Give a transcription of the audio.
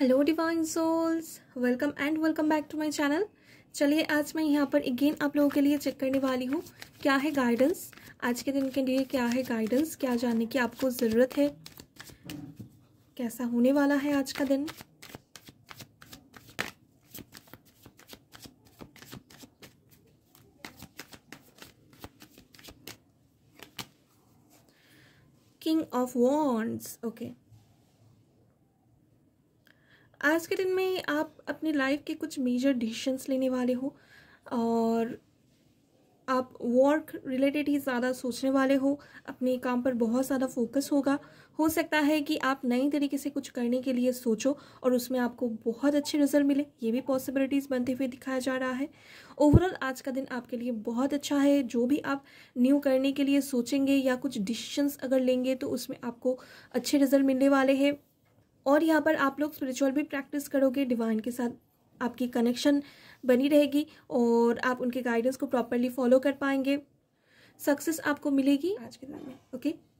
hello divine souls welcome and welcome back to my channel चलिए आज मैं यहाँ पर अगेन आप लोगों के लिए चेक करने वाली हूँ क्या है गाइडेंस आज के दिन के लिए क्या है गाइडेंस क्या जानने की आपको ज़रूरत है कैसा होने वाला है आज का दिन किंग ऑफ वॉन्ड्स ओके आज के दिन में आप अपनी लाइफ के कुछ मेजर डिसीशंस लेने वाले हो और आप वर्क रिलेटेड ही ज़्यादा सोचने वाले हो अपने काम पर बहुत ज़्यादा फोकस होगा हो सकता है कि आप नए तरीके से कुछ करने के लिए सोचो और उसमें आपको बहुत अच्छे रिजल्ट मिले ये भी पॉसिबिलिटीज़ बनते हुए दिखाया जा रहा है ओवरऑल आज का दिन आपके लिए बहुत अच्छा है जो भी आप न्यू करने के लिए सोचेंगे या कुछ डिसीशंस अगर लेंगे तो उसमें आपको अच्छे रिजल्ट मिलने वाले हैं और यहाँ पर आप लोग स्पिरिचुअल भी प्रैक्टिस करोगे डिवाइन के साथ आपकी कनेक्शन बनी रहेगी और आप उनके गाइडेंस को प्रॉपरली फॉलो कर पाएंगे सक्सेस आपको मिलेगी आज के दिन में ओके